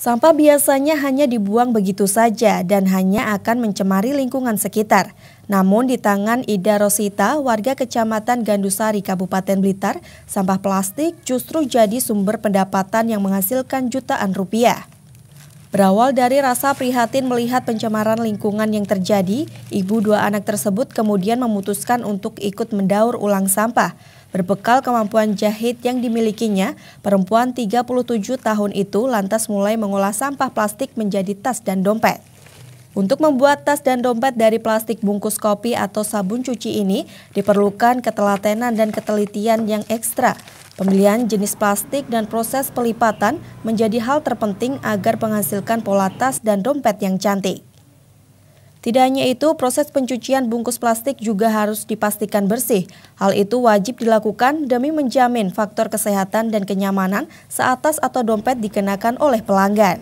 Sampah biasanya hanya dibuang begitu saja dan hanya akan mencemari lingkungan sekitar. Namun di tangan Ida Rosita, warga kecamatan Gandusari, Kabupaten Blitar, sampah plastik justru jadi sumber pendapatan yang menghasilkan jutaan rupiah. Berawal dari rasa prihatin melihat pencemaran lingkungan yang terjadi, ibu dua anak tersebut kemudian memutuskan untuk ikut mendaur ulang sampah. Berbekal kemampuan jahit yang dimilikinya, perempuan 37 tahun itu lantas mulai mengolah sampah plastik menjadi tas dan dompet. Untuk membuat tas dan dompet dari plastik bungkus kopi atau sabun cuci ini diperlukan ketelatenan dan ketelitian yang ekstra. Pemilihan jenis plastik dan proses pelipatan menjadi hal terpenting agar menghasilkan pola tas dan dompet yang cantik. Tidak hanya itu, proses pencucian bungkus plastik juga harus dipastikan bersih. Hal itu wajib dilakukan demi menjamin faktor kesehatan dan kenyamanan saat tas atau dompet dikenakan oleh pelanggan.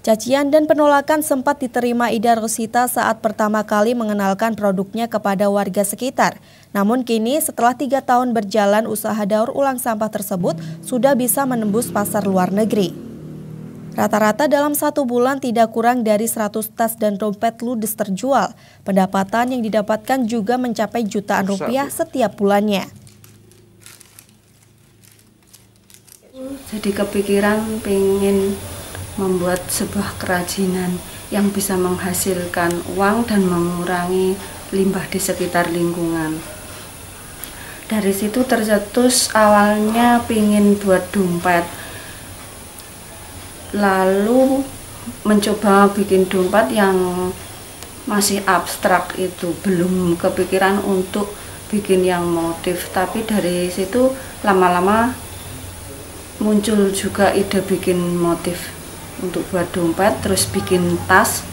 Cacian dan penolakan sempat diterima Ida Rosita saat pertama kali mengenalkan produknya kepada warga sekitar. Namun kini setelah tiga tahun berjalan usaha daur ulang sampah tersebut sudah bisa menembus pasar luar negeri. Rata-rata dalam satu bulan tidak kurang dari 100 tas dan dompet ludes terjual. Pendapatan yang didapatkan juga mencapai jutaan rupiah setiap bulannya. Jadi kepikiran pengen membuat sebuah kerajinan yang bisa menghasilkan uang dan mengurangi limbah di sekitar lingkungan. Dari situ tercetus awalnya pingin buat dompet, lalu mencoba bikin dompet yang masih abstrak itu belum kepikiran untuk bikin yang motif tapi dari situ lama-lama muncul juga ide bikin motif untuk buat dompet terus bikin tas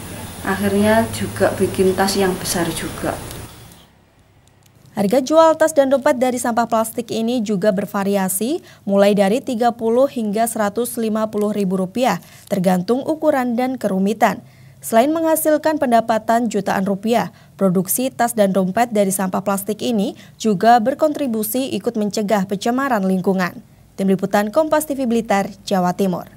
akhirnya juga bikin tas yang besar juga Harga jual tas dan dompet dari sampah plastik ini juga bervariasi, mulai dari 30 hingga 150 ribu rupiah, tergantung ukuran dan kerumitan. Selain menghasilkan pendapatan jutaan rupiah, produksi tas dan dompet dari sampah plastik ini juga berkontribusi ikut mencegah pencemaran lingkungan. Tim Liputan Kompas TV Blitar, Jawa Timur.